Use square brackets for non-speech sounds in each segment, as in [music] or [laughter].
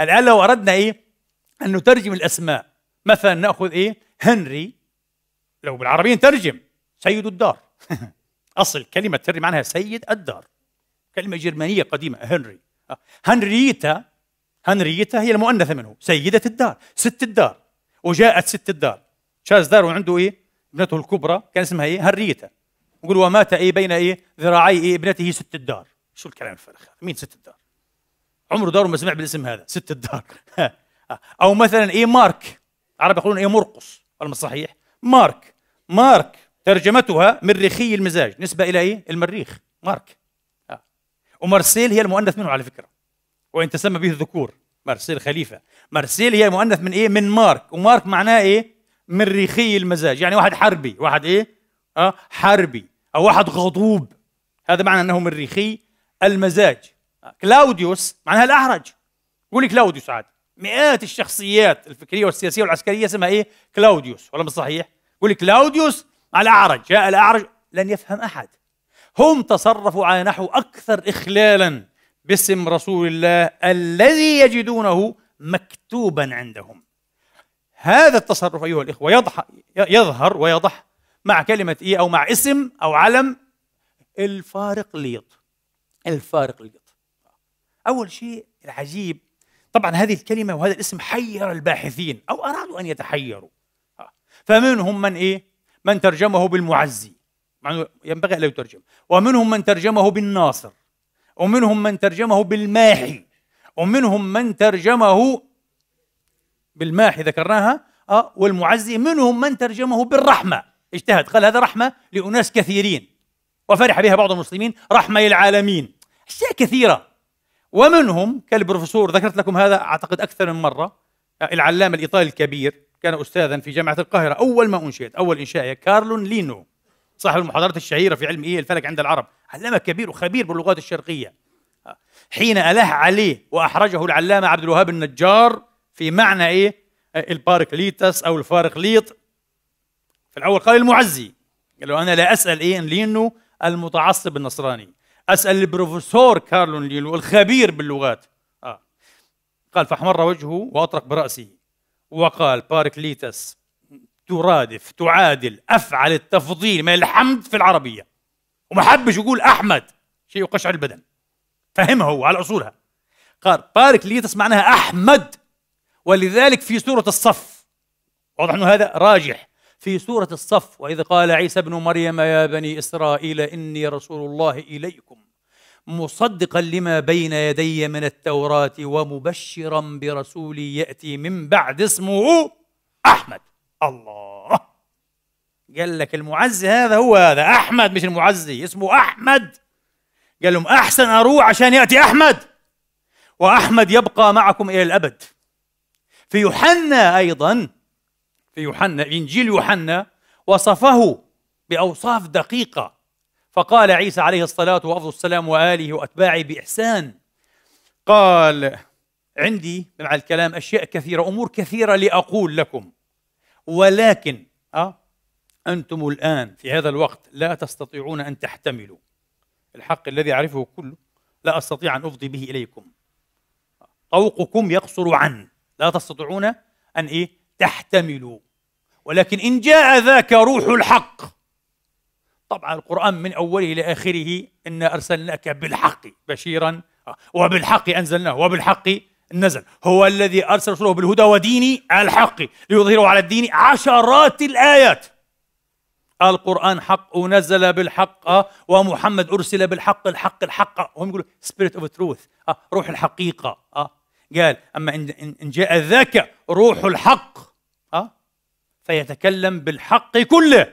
الآن لو أردنا إيه أن نترجم الأسماء مثلا نأخذ إيه هنري لو بالعربية نترجم سيد الدار [laughs] أصل كلمة هنري معناها سيد الدار كلمة جرمانية قديمة هنري هنريتا هنريتا هي المؤنثة منه سيدة الدار ست الدار وجاءت ست الدار تشارلز دار عنده إيه ابنته الكبرى كان اسمها إيه هنريتا يقول ومات إيه بين إيه ذراعي إيه ابنته ست الدار شو الكلام الفارغ هذا مين ست الدار عمره داره ما سمع بالاسم هذا ست الدار [laughs] او مثلا ايه مارك العرب يقولون ايه مرقص الم صحيح مارك مارك ترجمتها مريخي المزاج نسبه الى ايه المريخ مارك آه. ومارسيل هي المؤنث منه على فكره وان تسمى به الذكور مارسيل خليفه مارسيل هي المؤنث من ايه من مارك ومارك معناه ايه مريخي المزاج يعني واحد حربي واحد ايه اه حربي او واحد غضوب هذا معنى انه مريخي المزاج كلاوديوس معناها الأحرج يقول كلاوديوس عاد مئات الشخصيات الفكريه والسياسيه والعسكريه اسمها ايه؟ كلاوديوس ولا مش صحيح؟ يقول كلاوديوس على اعرج جاء الاعرج لن يفهم احد هم تصرفوا على نحو اكثر اخلالا باسم رسول الله الذي يجدونه مكتوبا عندهم هذا التصرف ايها الاخوه يضح يظهر ويضح مع كلمه ايه او مع اسم او علم الفارق ليط الفارق ليط أول شيء العجيب طبعا هذه الكلمة وهذا الاسم حير الباحثين أو أرادوا أن يتحيروا آه. فمنهم من إيه؟ من ترجمه بالمعزي ينبغي أن يترجم ومنهم من ترجمه بالناصر ومنهم من ترجمه بالماحي ومنهم من ترجمه بالماحي ذكرناها آه. والمعزي منهم من ترجمه بالرحمة اجتهد قال هذا رحمة لأناس كثيرين وفرح بها بعض المسلمين رحمة للعالمين أشياء كثيرة ومنهم كالبروفيسور ذكرت لكم هذا اعتقد اكثر من مره العلامه الايطالي الكبير كان استاذا في جامعه القاهره اول ما انشئت اول انشاء كارلون لينو صاحب المحاضرات الشهيره في علم ايه الفلك عند العرب علامه كبير وخبير باللغات الشرقيه حين اله عليه واحرجه العلامه عبد الوهاب النجار في معنى ايه الباركليتس او الفارقليط في الاول قال المعزي قال له انا لا اسال ايه لينو المتعصب النصراني اسال البروفيسور كارلون ليلو الخبير باللغات آه. قال فاحمر وجهه واطرق براسه وقال باركليتس ترادف تعادل افعل التفضيل من الحمد في العربيه وما حبش يقول احمد شيء يقشعر البدن فهمها هو على اصولها قال باركليتس معناها احمد ولذلك في سوره الصف واضح انه هذا راجح في سورة الصف وإذ قال عيسى ابن مريم يا بني إسرائيل إني رسول الله إليكم مصدقا لما بين يدي من التوراة ومبشرا برسول يأتي من بعد اسمه أحمد الله قال لك المعزي هذا هو هذا أحمد مش المعزي اسمه أحمد قال لهم أحسن أروح عشان يأتي أحمد وأحمد يبقى معكم إلى الأبد في يوحنا أيضا في يوحنا إنجيل يوحنا وصفه بأوصاف دقيقة فقال عيسى عليه الصلاة والسلام وآله وأتباعه بإحسان قال عندي مع الكلام أشياء كثيرة أمور كثيرة لأقول لكم ولكن أه أنتم الآن في هذا الوقت لا تستطيعون أن تحتملوا الحق الذي أعرفه كله لا أستطيع أن أفضي به إليكم طوقكم يقصر عن لا تستطيعون أن إيه تحتملوا ولكن إن جاء ذاك روح الحق طبعا القرآن من أوله إلى آخره إنا أرسلناك بالحق بشيرا آه، وبالحق أنزلناه وبالحق نزل هو الذي أرسل رسوله بالهدى ودين الحق ليظهره على الدين عشرات الآيات القرآن حق ونزل بالحق آه، ومحمد أرسل بالحق الحق الحق هم يقولوا spirit of truth آه، روح الحقيقة قال أما إن جاء ذاك روح الحق فيتكلم بالحق كله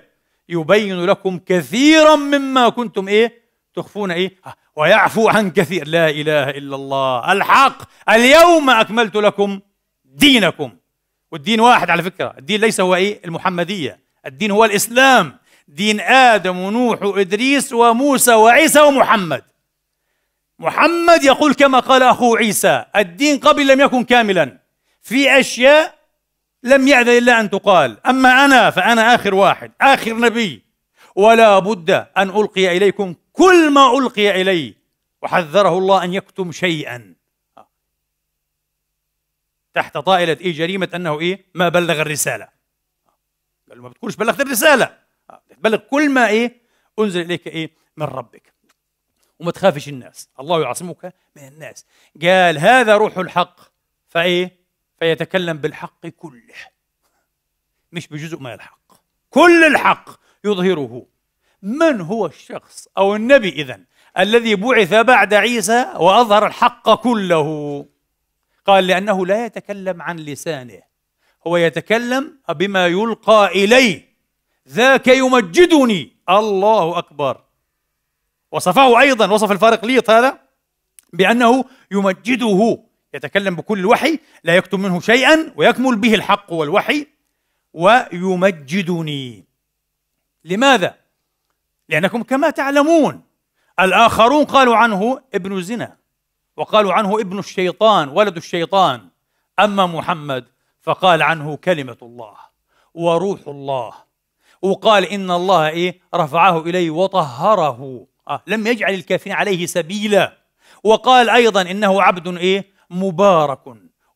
يبين لكم كثيرا مما كنتم ايه تخفون ايه آه، ويعفو عن كثير لا اله الا الله الحق اليوم اكملت لكم دينكم والدين واحد على فكره الدين ليس هو ايه المحمديه الدين هو الاسلام دين ادم ونوح وادريس وموسى وعيسى ومحمد محمد يقول كما قال اخوه عيسى الدين قبل لم يكن كاملا في اشياء لم يأذن إلا أن تقال أما أنا فأنا آخر واحد آخر نبي ولا بد أن ألقي إليكم كل ما ألقي إلي وحذره الله أن يكتم شيئا تحت طائلة إيه جريمة أنه إيه ما بلغ الرسالة قال ما بتقولش بلغت الرسالة بلغ كل ما إيه أنزل إليك إيه من ربك وما تخافش الناس الله يعصمك من الناس قال هذا روح الحق فإيه فيتكلم بالحق كله مش بجزء من الحق كل الحق يظهره من هو الشخص او النبي اذا الذي بعث بعد عيسى واظهر الحق كله قال لانه لا يتكلم عن لسانه هو يتكلم بما يلقى اليه ذاك يمجدني الله اكبر وصفه ايضا وصف الفارقليط هذا بانه يمجده يتكلم بكل الوحي لا يكتم منه شيئا ويكمل به الحق والوحي ويمجدني لماذا؟ لأنكم كما تعلمون الآخرون قالوا عنه ابن الزنا وقالوا عنه ابن الشيطان ولد الشيطان أما محمد فقال عنه كلمة الله وروح الله وقال إن الله إيه رفعه إليه وطهره آه لم يجعل الكافرين عليه سبيلا وقال أيضا إنه عبد إيه مبارك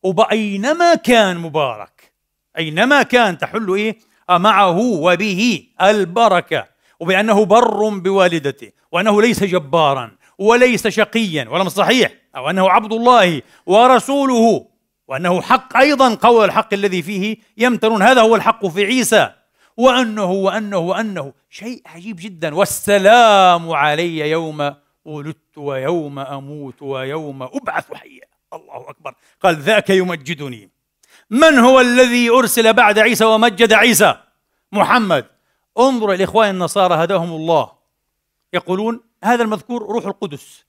وبأينما كان مبارك أينما كان تحل إيه معه وبه البركة وبأنه بر بوالدته وأنه ليس جبارا وليس شقيا ولم صحيح أو أنه عبد الله ورسوله وأنه حق أيضا قول الحق الذي فيه يمترون هذا هو الحق في عيسى وأنه وأنه وأنه شيء عجيب جدا والسلام علي يوم ولدت ويوم أموت ويوم أبعث حيا الله أكبر قال ذاك يمجدني من هو الذي أرسل بعد عيسى ومجد عيسى محمد انظر الإخوان النصارى هداهم الله يقولون هذا المذكور روح القدس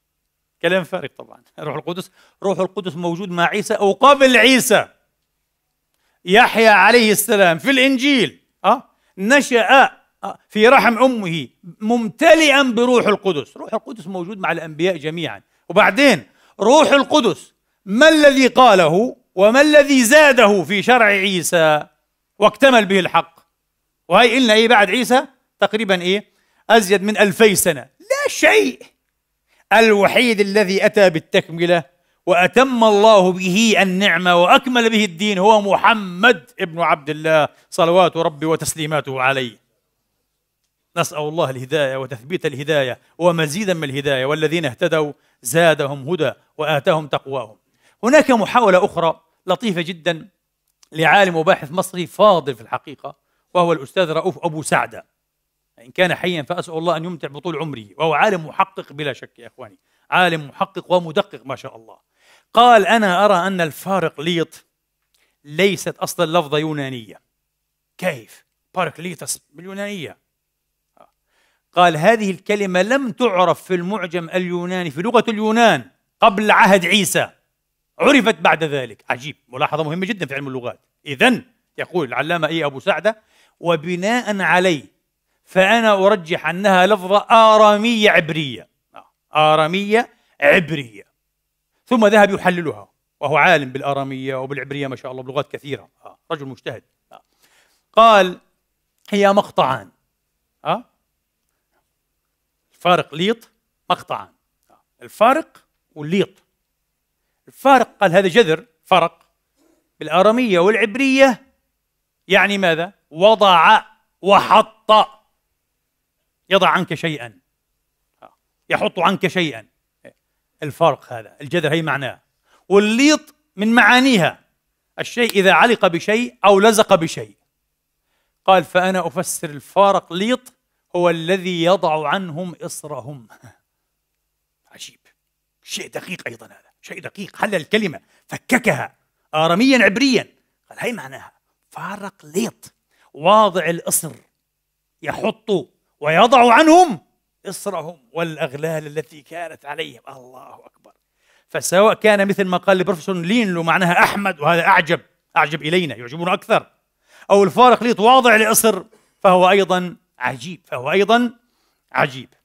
كلام فارغ طبعا [laughs] روح القدس روح القدس موجود مع عيسى أو قبل عيسى يحيى عليه السلام في الإنجيل أه نشأ آه، في رحم امه ممتلئا بروح القدس، روح القدس موجود مع الانبياء جميعا، وبعدين روح القدس ما الذي قاله وما الذي زاده في شرع عيسى واكتمل به الحق وهي إلنا إيه بعد عيسى تقريبا إيه أزيد من ألفي سنة لا شيء الوحيد الذي أتى بالتكملة وأتم الله به النعمة وأكمل به الدين هو محمد ابن عبد الله صلوات ربي وتسليماته عليه نسأل الله الهداية وتثبيت الهداية ومزيدا من الهداية والذين اهتدوا زادهم هدى وآتاهم تقواهم هناك محاولة أخرى لطيفة جدا لعالم وباحث مصري فاضل في الحقيقة وهو الأستاذ رؤوف أبو سعدة إن كان حيا فأسأل الله أن يمتع بطول عمره وهو عالم محقق بلا شك يا إخواني عالم محقق ومدقق ما شاء الله قال أنا أرى أن الفارقليط ليست أصلا لفظة يونانية كيف؟ باركليتس باليونانية قال هذه الكلمة لم تعرف في المعجم اليوناني في لغة اليونان قبل عهد عيسى عرفت بعد ذلك عجيب ملاحظة مهمة جدا في علم اللغات إذا يقول العلامة إي أبو سعدة وبناء عليه فأنا أرجح أنها لفظة آرامية عبرية آه، آرامية عبرية ثم ذهب يحللها وهو عالم بالآرامية وبالعبرية ما شاء الله بلغات كثيرة آه، رجل مجتهد آه، قال هي مقطعان الفارق ليط مقطعان الفارق والليط الفارق قال هذا جذر فرق بالآرامية والعبرية يعني ماذا؟ وضع وحط يضع عنك شيئا يحط عنك شيئا الفرق هذا الجذر هي معناه والليط من معانيها الشيء إذا علق بشيء أو لزق بشيء قال فأنا أفسر الفارق ليط هو الذي يضع عنهم إصرهم [laughs] عجيب شيء دقيق أيضا هذا شيء دقيق حلل الكلمة فككها آراميا عبريا قال هي معناها فارق ليط واضع الإصر يحط ويضع عنهم إصرهم والأغلال التي كانت عليهم الله أكبر فسواء كان مثل ما قال البروفيسور لين معناها أحمد وهذا أعجب أعجب إلينا يعجبنا أكثر أو الفارق ليط واضع لإصر فهو أيضا عجيب فهو أيضا عجيب